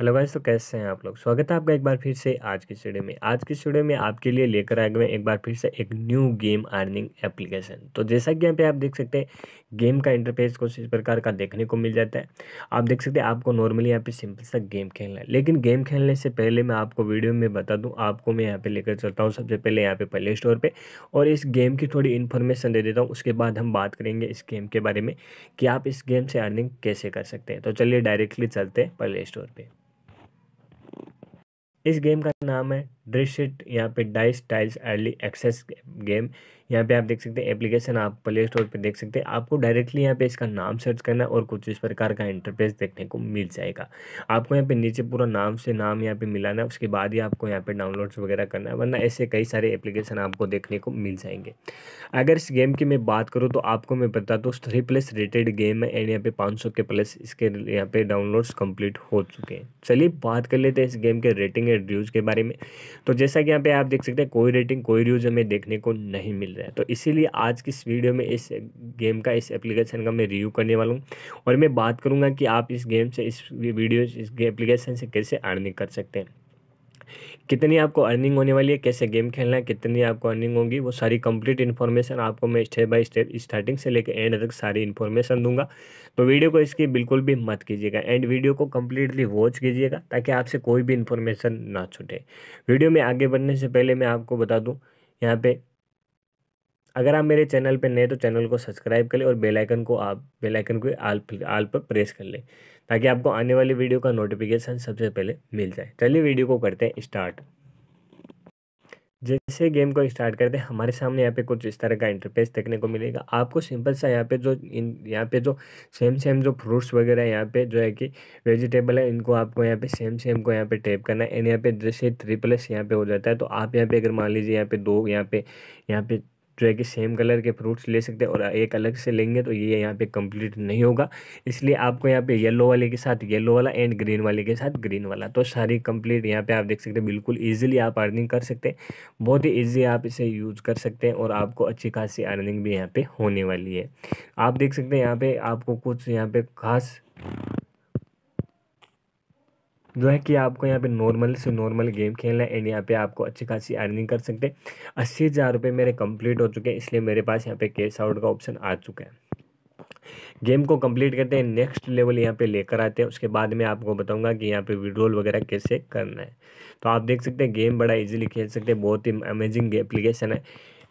hello guys तो कैसे हैं आप लोग स्वागत है आपका एक बार फिर से आज की स्टूडियो में आज की स्टूडियो में आपके लिए लेकर आए गए एक बार फिर से एक न्यू गेम अर्निंग एप्लीकेशन तो जैसा कि यहाँ पे आप देख सकते हैं गेम का इंटरफेस कुछ इस प्रकार का देखने को मिल जाता है आप देख सकते हैं आपको नॉर्मली यहाँ पे सिंपल सा गेम खेलना है लेकिन गेम खेलने से पहले मैं आपको वीडियो में बता दूँ आपको मैं यहाँ पर लेकर चलता हूँ सबसे पहले यहाँ पे प्ले स्टोर पर और इस गेम की थोड़ी इन्फॉर्मेशन दे देता हूँ उसके बाद हम बात करेंगे इस गेम के बारे में कि आप इस गेम से अर्निंग कैसे कर सकते हैं तो चलिए डायरेक्टली चलते हैं प्ले स्टोर पर इस गेम का नाम है ड्रिशिट यहाँ पे dice tiles early access game यहाँ पे आप देख सकते हैं एप्लीकेशन आप प्ले स्टोर पे देख सकते हैं आपको डायरेक्टली यहाँ पे इसका नाम सर्च करना है और कुछ इस प्रकार का इंटरफेस देखने को मिल जाएगा आपको यहाँ पे नीचे पूरा नाम से नाम यहाँ पे मिलाना है उसके बाद ही आपको यहाँ पे डाउनलोड्स वगैरह करना है वरना ऐसे कई सारे एप्लीकेशन आपको देखने को मिल जाएंगे अगर इस गेम की मैं बात करूँ तो आपको मैं बता दूँ थ्री प्लस रेटेड गेम है एंड यहाँ पे पाँच के प्लस इसके यहाँ पे डाउनलोड्स कम्प्लीट हो चुके हैं चलिए बात कर लेते हैं इस गेम के रेटिंग एंड रिव्यूज़ के बारे में तो जैसा कि यहाँ पे आप देख सकते हैं कोई रेटिंग कोई रिव्यूज हमें देखने को नहीं मिल रहा है तो इसीलिए आज की इस वीडियो में इस गेम का इस एप्लीकेशन का मैं रिव्यू करने वाला हूँ और मैं बात करूँगा कि आप इस गेम से इस वीडियो इस एप्लीकेशन से कैसे अर्निंग कर सकते हैं कितनी आपको अर्निंग होने वाली है कैसे गेम खेलना है कितनी आपको अर्निंग होगी वो सारी कंप्लीट इन्फॉर्मेशन आपको मैं स्टेप बाय स्टेप स्टार्टिंग से लेकर एंड तक सारी इन्फॉर्मेशन दूंगा तो वीडियो को इसकी बिल्कुल भी मत कीजिएगा एंड वीडियो को कम्प्लीटली वॉच कीजिएगा ताकि आपसे कोई भी इन्फॉर्मेशन ना छूटे वीडियो में आगे बढ़ने से पहले मैं आपको बता दूँ यहाँ पे अगर आप मेरे चैनल पर नए तो चैनल को सब्सक्राइब कर लें और बेलाइकन को आप बेलाइकन को आल आल पर प्रेस कर लें ताकि आपको आने वाली वीडियो का नोटिफिकेशन सबसे पहले मिल जाए चलिए वीडियो को करते हैं स्टार्ट जैसे गेम को स्टार्ट करते हैं हमारे सामने यहाँ पे कुछ इस तरह का इंटरफेस देखने को मिलेगा आपको सिंपल सा यहाँ पे जो इन यहाँ पे जो सेम सेम जो फ्रूट्स वगैरह यहाँ पे जो है कि वेजिटेबल है इनको आपको यहाँ पे सेम सेम को यहाँ पे टैप करना है एंड यहाँ पे जैसे थ्री प्लस यहाँ पे हो जाता है तो आप यहाँ पे अगर मान लीजिए यहाँ पे दो यहाँ पे यहाँ पे है के सेम कलर के फ्रूट्स ले सकते हैं और एक अलग से लेंगे तो ये यहाँ पे कंप्लीट नहीं होगा इसलिए आपको यहाँ पे येलो वाले के साथ येलो वाला एंड ग्रीन वाले के साथ ग्रीन वाला तो सारी कंप्लीट यहाँ पे आप देख सकते हैं बिल्कुल ईजिली आप अर्निंग कर सकते हैं बहुत ही ईजी आप इसे यूज कर सकते हैं और आपको अच्छी खासी अर्निंग भी यहाँ पर होने वाली है आप देख सकते हैं यहाँ पर आपको कुछ यहाँ पर खास जो है कि आपको यहाँ पे नॉर्मल से नॉर्मल गेम खेलना है एंड यहाँ पे आपको अच्छी खासी अर्निंग कर सकते हैं अस्सी हज़ार रुपये मेरे कंप्लीट हो चुके हैं इसलिए मेरे पास यहाँ पे कैश आउट का ऑप्शन आ चुका है गेम को कंप्लीट करते हैं नेक्स्ट लेवल यहाँ पे लेकर आते हैं उसके बाद में आपको बताऊंगा कि यहाँ पे विड्रोल वगैरह कैसे करना है तो आप देख सकते हैं गेम बड़ा इजीली खेल सकते हैं बहुत ही अमेजिंग एप्लीकेशन है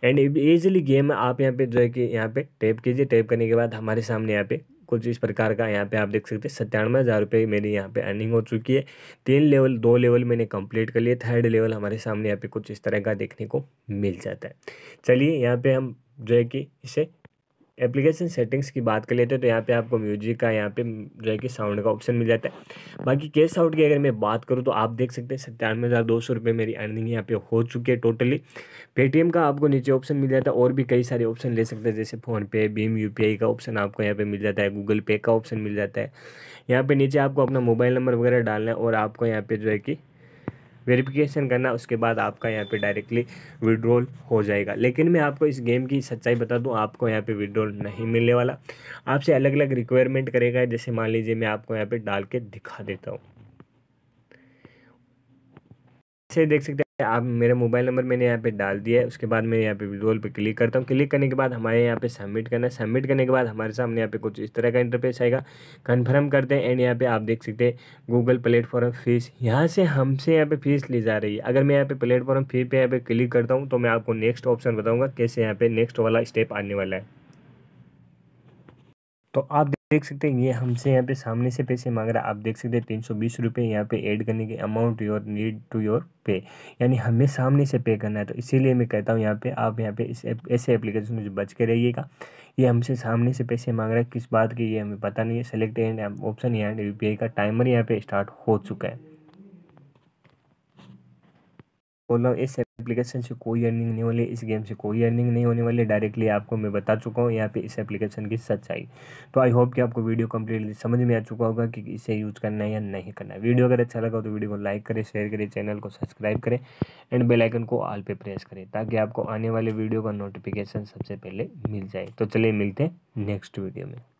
एंड ईजिली गेम आप यहाँ पे जो है कि यहाँ पे टैप कीजिए टैप करने के बाद हमारे सामने यहाँ पे कुछ इस प्रकार का यहाँ पे आप देख सकते हैं सत्तानवे हज़ार रुपये मेरी यहाँ पे अर्निंग हो चुकी है तीन लेवल दो लेवल मैंने कंप्लीट कर लिए थर्ड लेवल हमारे सामने यहाँ पे कुछ इस तरह का देखने को मिल जाता है चलिए यहाँ पे हम जो है कि इसे एप्लीकेशन सेटिंग्स की बात कर लेते हैं तो यहाँ पे आपको म्यूजिक का यहाँ पे जो है कि साउंड का ऑप्शन मिल जाता है बाकी केस आउट की अगर मैं बात करूँ तो आप देख सकते हैं सत्तानवे हज़ार दो सौ रुपये मेरी अर्निंग यहाँ पे हो चुकी है टोटली पेटीएम का आपको नीचे ऑप्शन मिल जाता है और भी कई सारे ऑप्शन ले सकते हैं जैसे फ़ोनपे भीम यू का ऑप्शन आपको यहाँ पर मिल जाता है गूगल पे का ऑप्शन मिल जाता है यहाँ पर नीचे आपको अपना मोबाइल नंबर वगैरह डालना है और आपको यहाँ पर जो है कि वेरिफिकेशन करना उसके बाद आपका यहाँ पे डायरेक्टली विड्रॉल हो जाएगा लेकिन मैं आपको इस गेम की सच्चाई बता दूँ आपको यहाँ पे विड्रॉल नहीं मिलने वाला आपसे अलग अलग रिक्वायरमेंट करेगा जैसे मान लीजिए मैं आपको यहाँ पे डाल के दिखा देता हूँ देख सकते आप मेरा मोबाइल नंबर मैंने यहाँ पे डाल दिया है उसके बाद मैं यहाँ पे रोल पे क्लिक करता हूँ क्लिक करने के बाद हमारे यहाँ पे सबमिट करना है सबमिट करने के बाद हमारे सामने यहाँ पे कुछ इस तरह का इंटरफेस आएगा कंफर्म करते हैं एंड यहाँ पे आप देख सकते हैं गूगल प्लेटफॉर्म फीस यहाँ से हमसे यहाँ पे फीस ली जा रही है अगर मैं यहाँ पे प्लेटफॉर्म फी पे यहाँ पे क्लिक करता हूँ तो मैं आपको नेक्स्ट ऑप्शन बताऊँगा कैसे यहाँ पे नेक्स्ट वाला स्टेप आने वाला है तो आप देख सकते हैं ये हमसे यहाँ पे सामने से पैसे मांग रहा है आप देख सकते हैं तीन सौ बीस रुपये यहाँ पे ऐड करने के amount your need to your pay यानी हमें सामने से पे करना है तो इसीलिए मैं कहता हूँ यहाँ पे आप यहाँ पे इस ऐसे एप्लीकेशन में बच के रहिएगा ये हमसे सामने से पैसे मांग रहा है किस बात के ये हमें पता नहीं है सेलेक्ट एंड ऑप्शन यहाँ यू का टाइमर यहाँ पे स्टार्ट हो चुका है बोल रहा हूँ इस एप्लीकेशन से कोई अर्निंग नहीं होने इस गेम से कोई अर्निंग नहीं होने वाली डायरेक्टली आपको मैं बता चुका हूँ यहाँ पे इस एप्लीकेशन की सच्चाई तो आई होप कि आपको वीडियो कम्प्लीटली समझ में आ चुका होगा कि इसे यूज़ करना है या नहीं करना है वीडियो अगर अच्छा लगा तो वीडियो को लाइक करें शेयर करें चैनल को सब्सक्राइब करें एंड बेलाइकन को ऑल पे प्रेस करें ताकि आपको आने वाले वीडियो का नोटिफिकेशन सबसे पहले मिल जाए तो चलिए मिलते हैं नेक्स्ट वीडियो में